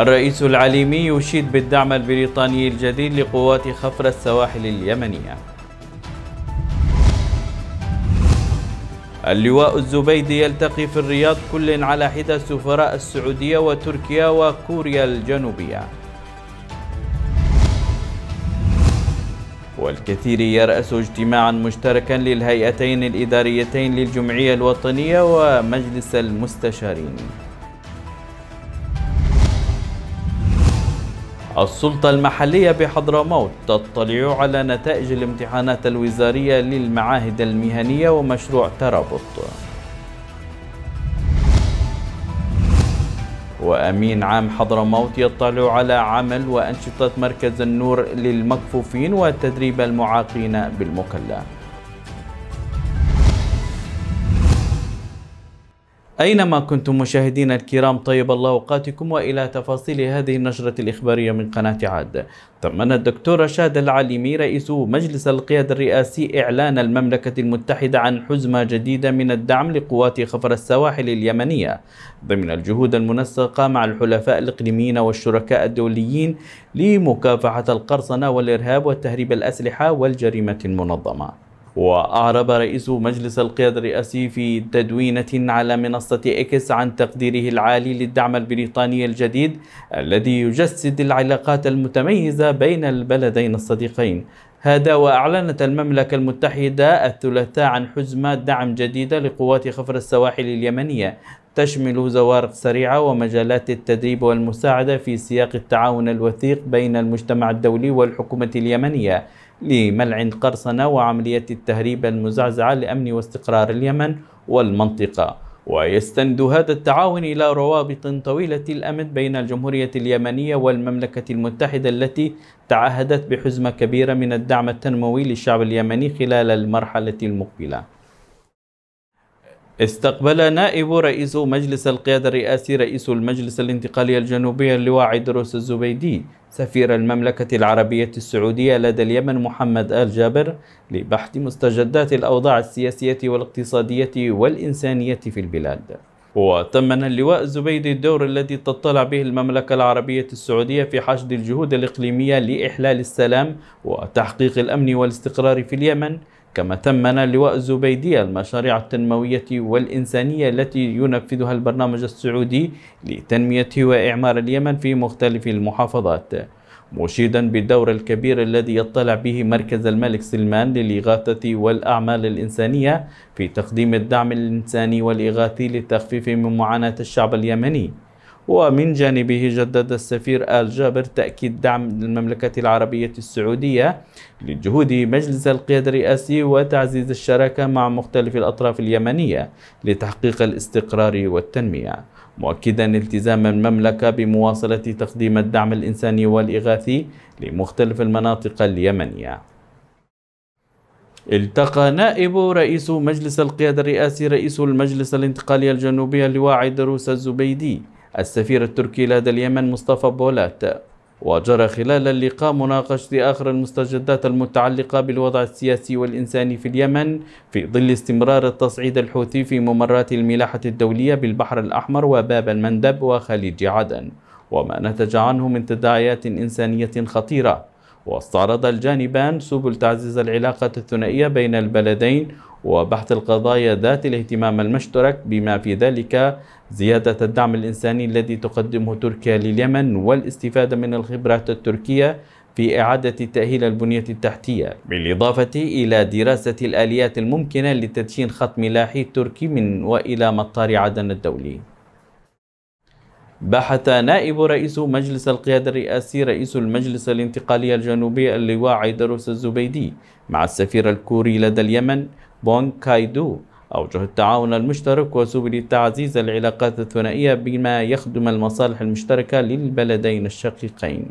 الرئيس العليمي يشيد بالدعم البريطاني الجديد لقوات خفر السواحل اليمنية اللواء الزبيدي يلتقي في الرياض كل على حدة سفراء السعودية وتركيا وكوريا الجنوبية والكثير يرأس اجتماعا مشتركا للهيئتين الإداريتين للجمعية الوطنية ومجلس المستشارين السلطة المحلية بحضرموت تطلع على نتائج الامتحانات الوزارية للمعاهد المهنية ومشروع ترابط وأمين عام حضرموت يطلع على عمل وأنشطة مركز النور للمكفوفين وتدريب المعاقين بالمكلف أينما كنتم مشاهدينا الكرام طيب الله أوقاتكم وإلى تفاصيل هذه النشرة الإخبارية من قناة عاد تمنى الدكتور شاد العليمي رئيس مجلس القيادة الرئاسي إعلان المملكة المتحدة عن حزمة جديدة من الدعم لقوات خفر السواحل اليمنية ضمن الجهود المنسقة مع الحلفاء الإقليميين والشركاء الدوليين لمكافحة القرصنة والإرهاب وتهريب الأسلحة والجريمة المنظمة وأعرب رئيس مجلس القيادة الرئاسي في تدوينة على منصة إكس عن تقديره العالي للدعم البريطاني الجديد الذي يجسد العلاقات المتميزة بين البلدين الصديقين هذا وأعلنت المملكة المتحدة الثلاثاء عن حزمة دعم جديدة لقوات خفر السواحل اليمنية تشمل زوارق سريعة ومجالات التدريب والمساعدة في سياق التعاون الوثيق بين المجتمع الدولي والحكومة اليمنية لملع قرصنة وعملية التهريب المزعزعة لأمن واستقرار اليمن والمنطقة ويستند هذا التعاون إلى روابط طويلة الأمد بين الجمهورية اليمنية والمملكة المتحدة التي تعهدت بحزمة كبيرة من الدعم التنموي للشعب اليمني خلال المرحلة المقبلة استقبل نائب رئيس مجلس القيادة الرئاسي رئيس المجلس الانتقالي الجنوبي اللواء عيدروس الزبيدي سفير المملكة العربية السعودية لدى اليمن محمد آل جابر لبحث مستجدات الأوضاع السياسية والاقتصادية والإنسانية في البلاد وتمن اللواء زبيدي الدور الذي تطلع به المملكة العربية السعودية في حشد الجهود الإقليمية لإحلال السلام وتحقيق الأمن والاستقرار في اليمن كما تمنا لواء الزبيدية المشاريع التنموية والإنسانية التي ينفذها البرنامج السعودي لتنمية وإعمار اليمن في مختلف المحافظات مشيدا بالدور الكبير الذي يطلع به مركز الملك سلمان للإغاثة والأعمال الإنسانية في تقديم الدعم الإنساني والإغاثي للتخفيف من معاناة الشعب اليمني ومن جانبه جدد السفير آل جابر تأكيد دعم المملكة العربية السعودية لجهود مجلس القيادة الرئاسي وتعزيز الشراكة مع مختلف الأطراف اليمنية لتحقيق الاستقرار والتنمية مؤكدا التزام المملكة بمواصلة تقديم الدعم الإنساني والإغاثي لمختلف المناطق اليمنية التقى نائب رئيس مجلس القيادة الرئاسي رئيس المجلس الانتقالي الجنوبي اللواء عيدروس الزبيدي السفير التركي لدى اليمن مصطفى بولات وجرى خلال اللقاء مناقشة آخر المستجدات المتعلقة بالوضع السياسي والإنساني في اليمن في ظل استمرار التصعيد الحوثي في ممرات الملاحة الدولية بالبحر الأحمر وباب المندب وخليج عدن وما نتج عنه من تداعيات إنسانية خطيرة واستعرض الجانبان سبل تعزيز العلاقة الثنائية بين البلدين وبحث القضايا ذات الاهتمام المشترك بما في ذلك زيادة الدعم الإنساني الذي تقدمه تركيا لليمن والاستفادة من الخبرات التركية في إعادة تأهيل البنية التحتية بالإضافة إلى دراسة الآليات الممكنة لتدشين خط ملاحي تركي من وإلى مطار عدن الدولي بحث نائب رئيس مجلس القيادة الرئاسي رئيس المجلس الانتقالي الجنوبي اللواء عيدروس الزبيدي مع السفير الكوري لدى اليمن بونكايدو كايدو أوجه التعاون المشترك وسبل تعزيز العلاقات الثنائية بما يخدم المصالح المشتركة للبلدين الشقيقين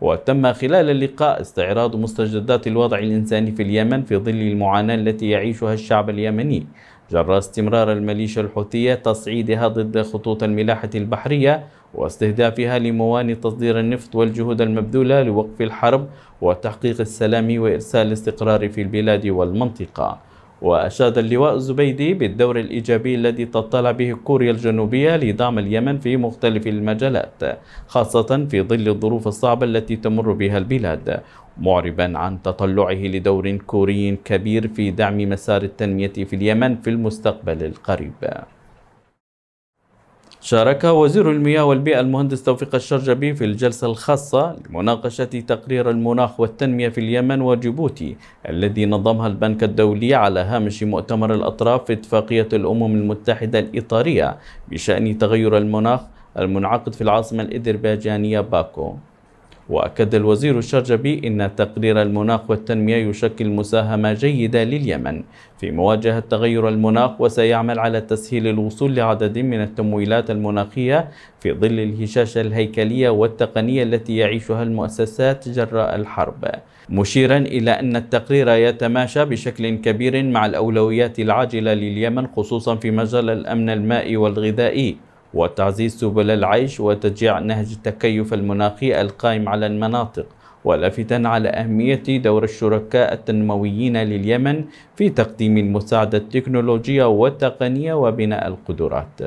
وتم خلال اللقاء استعراض مستجدات الوضع الإنساني في اليمن في ظل المعاناة التي يعيشها الشعب اليمني جرى استمرار الميليشيا الحوثية تصعيدها ضد خطوط الملاحة البحرية واستهدافها لموانئ تصدير النفط والجهود المبذولة لوقف الحرب وتحقيق السلام وإرسال الاستقرار في البلاد والمنطقة وأشاد اللواء الزبيدي بالدور الإيجابي الذي تطلع به كوريا الجنوبية لدعم اليمن في مختلف المجالات خاصة في ظل الظروف الصعبة التي تمر بها البلاد معربا عن تطلعه لدور كوري كبير في دعم مسار التنمية في اليمن في المستقبل القريب شارك وزير المياه والبيئة المهندس توفيق الشرجبي في الجلسة الخاصة لمناقشة تقرير المناخ والتنمية في اليمن وجيبوتي الذي نظمها البنك الدولي على هامش مؤتمر الأطراف في اتفاقية الأمم المتحدة الإطارية بشأن تغير المناخ المنعقد في العاصمة الإذربيجانية باكو وأكد الوزير الشرجبي أن تقرير المناخ والتنمية يشكل مساهمة جيدة لليمن في مواجهة تغير المناخ وسيعمل على تسهيل الوصول لعدد من التمويلات المناخية في ظل الهشاشة الهيكلية والتقنية التي يعيشها المؤسسات جراء الحرب مشيرا إلى أن التقرير يتماشى بشكل كبير مع الأولويات العاجلة لليمن خصوصا في مجال الأمن المائي والغذائي وتعزيز سبل العيش وتشجيع نهج التكيف المناخي القائم على المناطق ولافتا على أهمية دور الشركاء التنمويين لليمن في تقديم المساعدة التكنولوجية والتقنية وبناء القدرات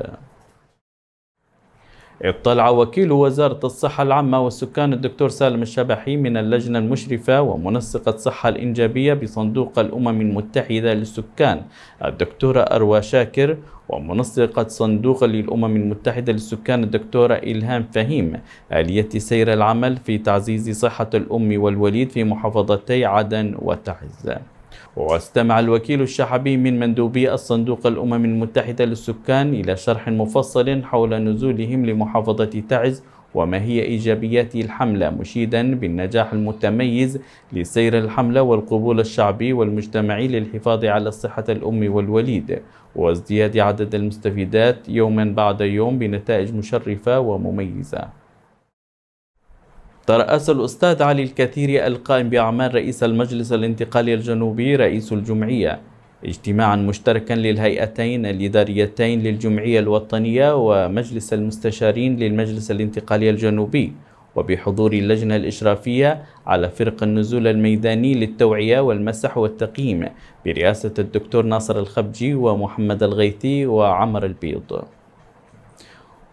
اطلع وكيل وزارة الصحة العامة والسكان الدكتور سالم الشبحي من اللجنة المشرفة ومنسقة الصحة الإنجابية بصندوق الأمم المتحدة للسكان الدكتورة أروى شاكر ومنسقة صندوق للأمم المتحدة للسكان الدكتورة إلهام فهيم آلية سير العمل في تعزيز صحة الأم والوليد في محافظتي عدن وتعز واستمع الوكيل الشعبي من مندوبي الصندوق الأمم المتحدة للسكان إلى شرح مفصل حول نزولهم لمحافظة تعز وما هي إيجابيات الحملة مشيدا بالنجاح المتميز لسير الحملة والقبول الشعبي والمجتمعي للحفاظ على صحة الأم والوليد وازدياد عدد المستفيدات يوما بعد يوم بنتائج مشرفة ومميزة ترأس الأستاذ علي الكثير القائم بأعمال رئيس المجلس الانتقالي الجنوبي رئيس الجمعية اجتماعا مشتركا للهيئتين الإداريتين للجمعية الوطنية ومجلس المستشارين للمجلس الانتقالي الجنوبي وبحضور اللجنة الإشرافية على فرق النزول الميداني للتوعية والمسح والتقييم برئاسة الدكتور ناصر الخبجي ومحمد الغيثي وعمر البيض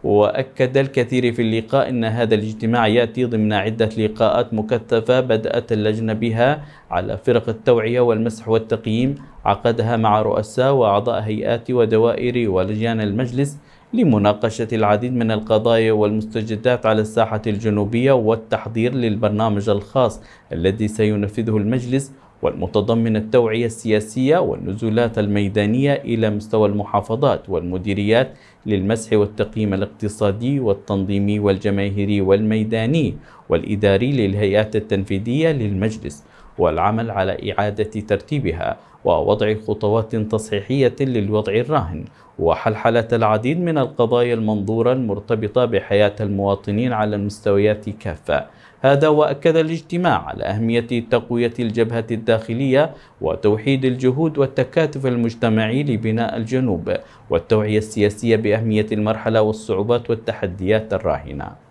وأكد الكثير في اللقاء أن هذا الاجتماع يأتي ضمن عدة لقاءات مكثفة بدأت اللجنة بها على فرق التوعية والمسح والتقييم عقدها مع رؤساء وأعضاء هيئات ودوائر ولجان المجلس لمناقشة العديد من القضايا والمستجدات على الساحة الجنوبية والتحضير للبرنامج الخاص الذي سينفذه المجلس والمتضمن التوعية السياسية والنزولات الميدانية إلى مستوى المحافظات والمديريات للمسح والتقييم الاقتصادي والتنظيمي والجماهيري والميداني والإداري للهيئات التنفيذية للمجلس والعمل على إعادة ترتيبها ووضع خطوات تصحيحية للوضع الراهن وحلحلة العديد من القضايا المنظورة المرتبطة بحياة المواطنين على المستويات كافة هذا وأكد الاجتماع على أهمية تقوية الجبهة الداخلية وتوحيد الجهود والتكاتف المجتمعي لبناء الجنوب والتوعية السياسية بأهمية المرحلة والصعوبات والتحديات الراهنة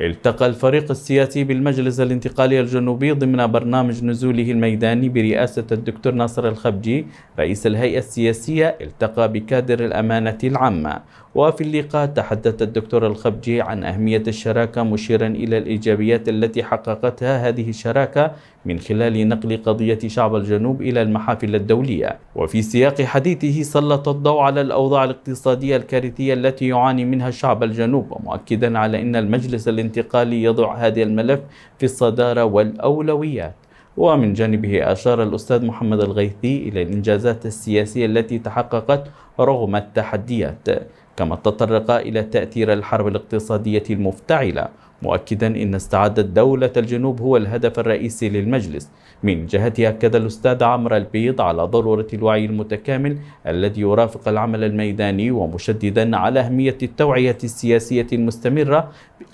التقى الفريق السياسي بالمجلس الانتقالي الجنوبي ضمن برنامج نزوله الميداني برئاسة الدكتور ناصر الخبجي رئيس الهيئة السياسية التقى بكادر الأمانة العامة وفي اللقاء تحدث الدكتور الخبجي عن أهمية الشراكة مشيرا إلى الإيجابيات التي حققتها هذه الشراكة من خلال نقل قضية شعب الجنوب إلى المحافل الدولية وفي سياق حديثه سلط الضوء على الأوضاع الاقتصادية الكارثية التي يعاني منها شعب الجنوب ومؤكدا على أن المجلس الانتقالي يضع هذا الملف في الصدارة والأولويات ومن جانبه أشار الأستاذ محمد الغيثي إلى الإنجازات السياسية التي تحققت رغم التحديات كما تطرق إلى تأثير الحرب الاقتصادية المفتعلة مؤكدا إن استعادة دولة الجنوب هو الهدف الرئيسي للمجلس من جهته أكد الأستاذ عمرو البيض على ضرورة الوعي المتكامل الذي يرافق العمل الميداني ومشددا على أهمية التوعية السياسية المستمرة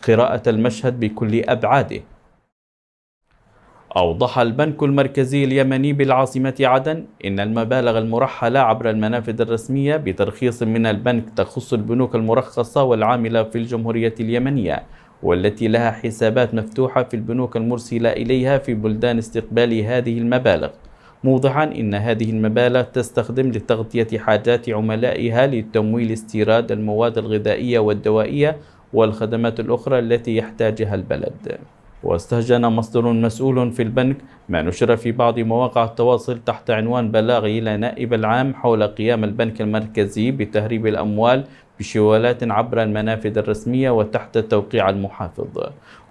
قراءة المشهد بكل أبعاده أوضح البنك المركزي اليمني بالعاصمة عدن إن المبالغ المرحلة عبر المنافذ الرسمية بترخيص من البنك تخص البنوك المرخصة والعاملة في الجمهورية اليمنية والتي لها حسابات مفتوحة في البنوك المرسلة إليها في بلدان استقبال هذه المبالغ موضحا أن هذه المبالغ تستخدم لتغطية حاجات عملائها لتمويل استيراد المواد الغذائية والدوائية والخدمات الأخرى التي يحتاجها البلد واستهجن مصدر مسؤول في البنك ما نشر في بعض مواقع التواصل تحت عنوان بلاغ إلى نائب العام حول قيام البنك المركزي بتهريب الأموال بشوالات عبر المنافذ الرسمية وتحت توقيع المحافظ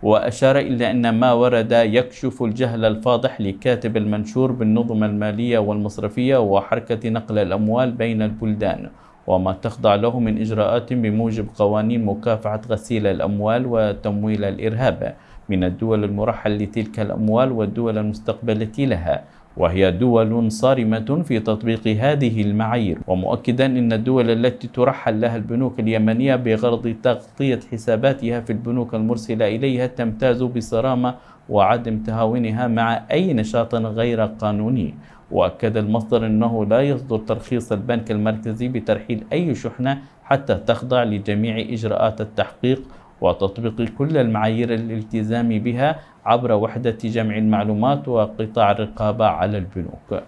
وأشار إلى أن ما ورد يكشف الجهل الفاضح لكاتب المنشور بالنظم المالية والمصرفية وحركة نقل الأموال بين البلدان وما تخضع له من إجراءات بموجب قوانين مكافحة غسيل الأموال وتمويل الإرهاب من الدول المرحل لتلك الأموال والدول المستقبلة لها وهي دول صارمة في تطبيق هذه المعايير ومؤكدا أن الدول التي ترحل لها البنوك اليمنية بغرض تغطية حساباتها في البنوك المرسلة إليها تمتاز بصرامة وعدم تهاونها مع أي نشاط غير قانوني وأكد المصدر أنه لا يصدر ترخيص البنك المركزي بترحيل أي شحنة حتى تخضع لجميع إجراءات التحقيق وتطبيق كل المعايير الالتزام بها عبر وحدة جمع المعلومات وقطاع الرقابة على البنوك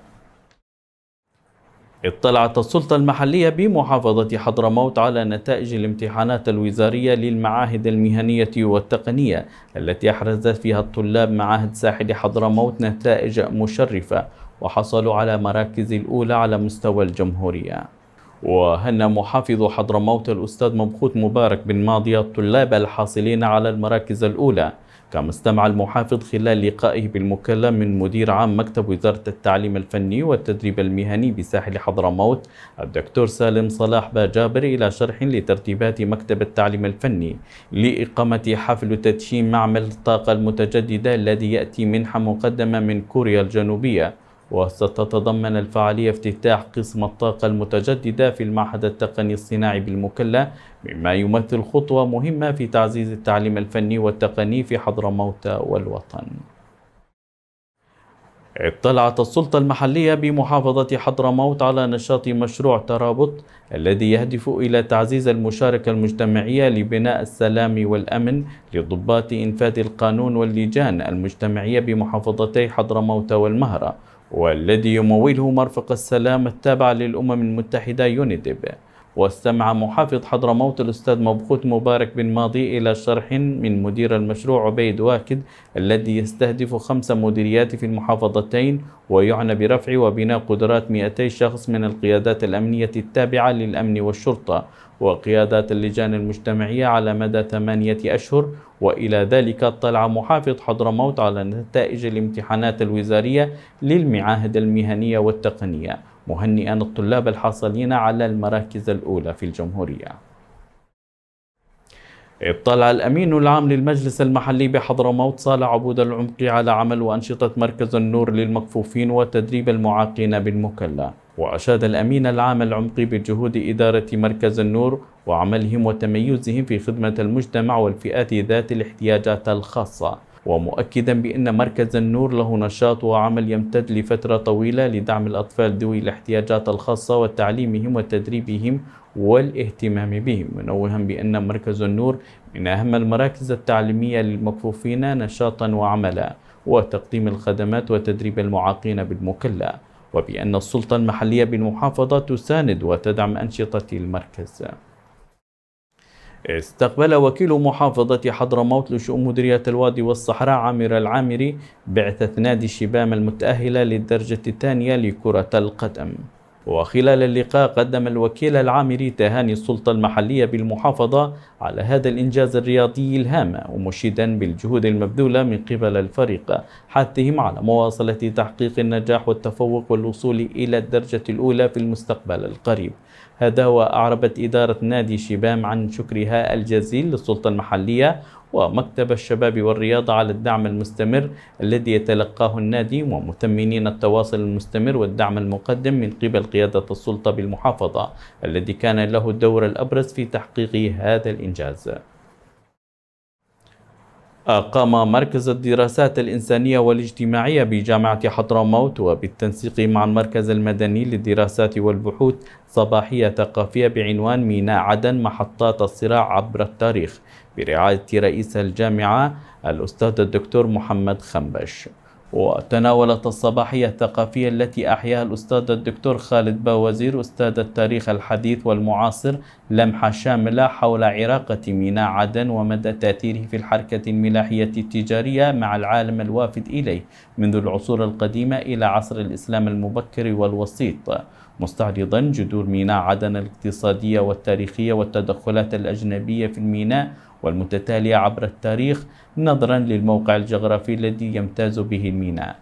اطلعت السلطة المحلية بمحافظة حضرموت على نتائج الامتحانات الوزارية للمعاهد المهنية والتقنية التي أحرزت فيها الطلاب معاهد ساحل حضرموت نتائج مشرفة وحصلوا على مراكز الأولى على مستوى الجمهورية وهنا محافظ حضرموت الأستاذ مبخوت مبارك بن ماضي الطلاب الحاصلين على المراكز الأولى كما استمع المحافظ خلال لقائه بالمكلم من مدير عام مكتب وزارة التعليم الفني والتدريب المهني بساحل حضرموت الدكتور سالم صلاح باجابر إلى شرح لترتيبات مكتب التعليم الفني لإقامة حفل تدشين معمل الطاقة المتجددة الذي يأتي منحة مقدمة من كوريا الجنوبية وستتضمن الفعالية افتتاح قسم الطاقة المتجددة في المعهد التقني الصناعي بالمكلا مما يمثل خطوة مهمة في تعزيز التعليم الفني والتقني في حضرموت والوطن اطلعت السلطة المحلية بمحافظة حضرموت على نشاط مشروع ترابط الذي يهدف إلى تعزيز المشاركة المجتمعية لبناء السلام والأمن لضباط إنفاذ القانون واللجان المجتمعية بمحافظتي حضرموت والمهرة والذي يموله مرفق السلام التابع للأمم المتحدة يونيديب واستمع محافظ حضرموت الأستاذ مبخوت مبارك بن ماضي إلى شرح من مدير المشروع عبيد واكد الذي يستهدف خمس مديريات في المحافظتين ويعنى برفع وبناء قدرات 200 شخص من القيادات الأمنية التابعة للأمن والشرطة وقيادات اللجان المجتمعية على مدى ثمانية أشهر وإلى ذلك اطلع محافظ حضرموت على نتائج الامتحانات الوزارية للمعاهد المهنية والتقنية مهنئا الطلاب الحاصلين على المراكز الأولى في الجمهورية اطلع الأمين العام للمجلس المحلي بحضرموت صالح عبود العمقي على عمل وأنشطة مركز النور للمكفوفين وتدريب المعاقين بالمكلة وأشاد الأمين العام العمقي بجهود إدارة مركز النور وعملهم وتميزهم في خدمة المجتمع والفئات ذات الاحتياجات الخاصة ومؤكدا بأن مركز النور له نشاط وعمل يمتد لفترة طويلة لدعم الأطفال ذوي الاحتياجات الخاصة وتعليمهم وتدريبهم والاهتمام بهم منوها بأن مركز النور من أهم المراكز التعليمية للمكفوفين نشاطا وعملا وتقديم الخدمات وتدريب المعاقين بالمكلة وبأن السلطة المحلية بالمحافظة تساند وتدعم أنشطة المركز استقبل وكيل محافظة حضرموت لشؤون مديرية الوادي والصحراء عامر العامري بعثة نادي شبام المتأهلة للدرجة الثانية لكرة القدم وخلال اللقاء قدم الوكيل العامري تهاني السلطة المحلية بالمحافظة على هذا الإنجاز الرياضي الهام ومشيدا بالجهود المبذولة من قبل الفريق حثهم على مواصلة تحقيق النجاح والتفوق والوصول إلى الدرجة الأولى في المستقبل القريب هذا وأعربت إدارة نادي شبام عن شكرها الجزيل للسلطة المحلية ومكتب الشباب والرياضة على الدعم المستمر الذي يتلقاه النادي ومثمنين التواصل المستمر والدعم المقدم من قبل قيادة السلطة بالمحافظة الذي كان له الدور الأبرز في تحقيق هذا الإنجاز أقام مركز الدراسات الإنسانية والاجتماعية بجامعة حضرموت وبالتنسيق مع المركز المدني للدراسات والبحوث صباحية ثقافية بعنوان ميناء عدن محطات الصراع عبر التاريخ برعاية رئيس الجامعة الأستاذ الدكتور محمد خنبش وتناولت الصباحية الثقافية التي أحياها الأستاذ الدكتور خالد باوزير أستاذ التاريخ الحديث والمعاصر لمحة شاملة حول عراقة ميناء عدن ومدى تأثيره في الحركة الملاحية التجارية مع العالم الوافد إليه منذ العصور القديمة إلى عصر الإسلام المبكر والوسيط مستعرضا جذور ميناء عدن الاقتصادية والتاريخية والتدخلات الأجنبية في الميناء والمتتالية عبر التاريخ نظرا للموقع الجغرافي الذي يمتاز به الميناء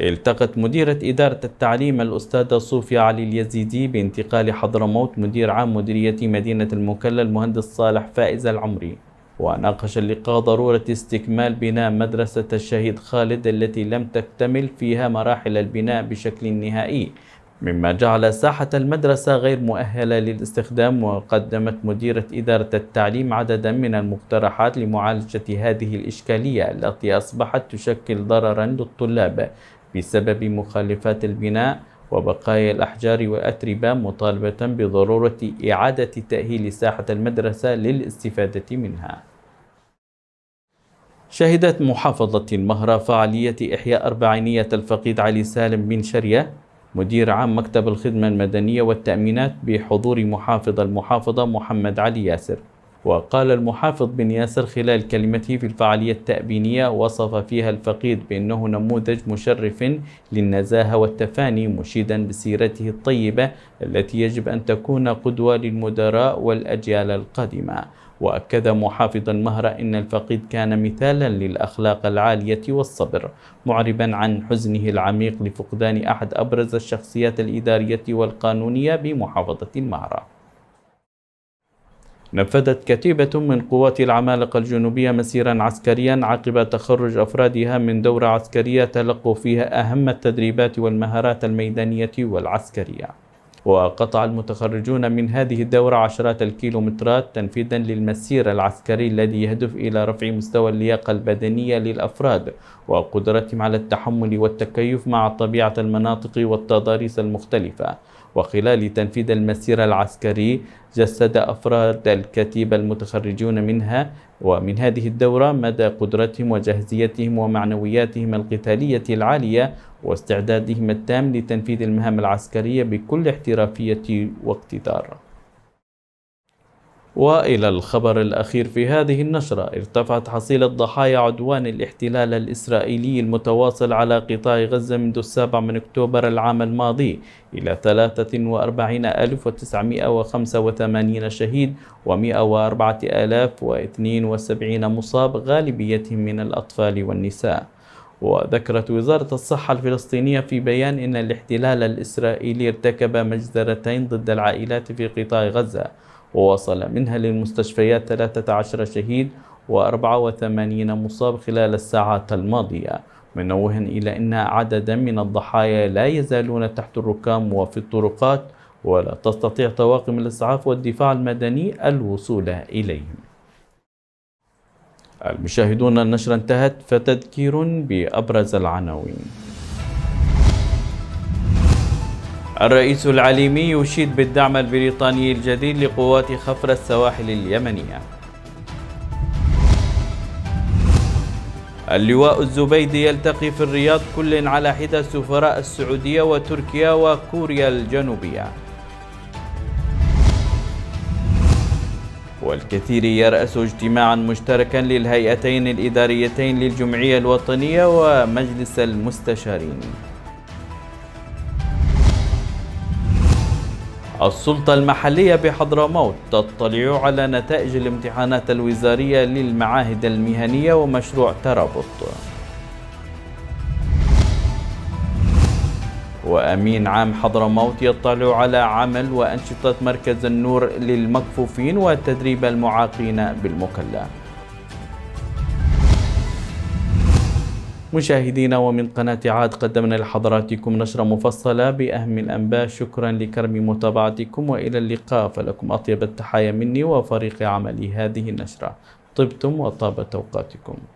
التقت مديرة إدارة التعليم الأستاذة صوفيا علي اليزيدي بانتقال حضرموت مدير عام مديرية مدينة المكلا المهندس صالح فائز العمري وناقش اللقاء ضرورة استكمال بناء مدرسة الشهيد خالد التي لم تكتمل فيها مراحل البناء بشكل نهائي مما جعل ساحة المدرسة غير مؤهلة للاستخدام وقدمت مديرة إدارة التعليم عددا من المقترحات لمعالجة هذه الإشكالية التي أصبحت تشكل ضررا للطلاب بسبب مخالفات البناء وبقايا الأحجار والأتربة مطالبة بضرورة إعادة تأهيل ساحة المدرسة للاستفادة منها شهدت محافظة المهرة فعالية إحياء أربعينية الفقيد علي سالم بن شرية مدير عام مكتب الخدمة المدنية والتأمينات بحضور محافظ المحافظة محمد علي ياسر وقال المحافظ بن ياسر خلال كلمته في الفعالية التأبينية وصف فيها الفقيد بأنه نموذج مشرف للنزاهة والتفاني مشيدا بسيرته الطيبة التي يجب أن تكون قدوة للمدراء والأجيال القادمة وأكد محافظ المهرة أن الفقيد كان مثالا للأخلاق العالية والصبر معربا عن حزنه العميق لفقدان أحد أبرز الشخصيات الإدارية والقانونية بمحافظة المهرة نفذت كتيبة من قوات العمالقة الجنوبية مسيرا عسكريا عقب تخرج أفرادها من دورة عسكرية تلقوا فيها أهم التدريبات والمهارات الميدانية والعسكرية وقطع المتخرجون من هذه الدورة عشرات الكيلومترات تنفيذا للمسير العسكري الذي يهدف إلى رفع مستوى اللياقة البدنية للأفراد وقدرتهم على التحمل والتكيف مع طبيعة المناطق والتضاريس المختلفة وخلال تنفيذ المسير العسكري جسد أفراد الكتيبة المتخرجون منها ومن هذه الدورة مدى قدرتهم وجاهزيتهم ومعنوياتهم القتالية العالية واستعدادهم التام لتنفيذ المهام العسكرية بكل احترافية واقتدار والى الخبر الاخير في هذه النشره ارتفعت حصيله ضحايا عدوان الاحتلال الاسرائيلي المتواصل على قطاع غزه منذ السابع من اكتوبر العام الماضي الى 43985 شهيد و104072 مصاب غالبيتهم من الاطفال والنساء وذكرت وزارة الصحة الفلسطينية في بيان أن الاحتلال الإسرائيلي ارتكب مجزرتين ضد العائلات في قطاع غزة ووصل منها للمستشفيات 13 شهيد و84 مصاب خلال الساعات الماضية منوها إلى أن عددا من الضحايا لا يزالون تحت الركام وفي الطرقات ولا تستطيع طواقم الإسعاف والدفاع المدني الوصول إليهم المشاهدون النشرة انتهت فتذكير بأبرز العناوين الرئيس العليمي يشيد بالدعم البريطاني الجديد لقوات خفر السواحل اليمنية اللواء الزبيدي يلتقي في الرياض كل على حدة سفراء السعودية وتركيا وكوريا الجنوبية والكثير يرأس اجتماعا مشتركا للهيئتين الإداريتين للجمعية الوطنية ومجلس المستشارين السلطة المحلية بحضرموت تطلع على نتائج الامتحانات الوزارية للمعاهد المهنية ومشروع ترابط وأمين عام حضرموت يطلع على عمل وأنشطة مركز النور للمكفوفين وتدريب المعاقين بالمكلف مشاهدينا ومن قناة عاد قدمنا لحضراتكم نشرة مفصلة بأهم الأنباء شكرا لكرم متابعتكم وإلى اللقاء فلكم أطيب التحايا مني وفريق عملي هذه النشرة طبتم وطابت أوقاتكم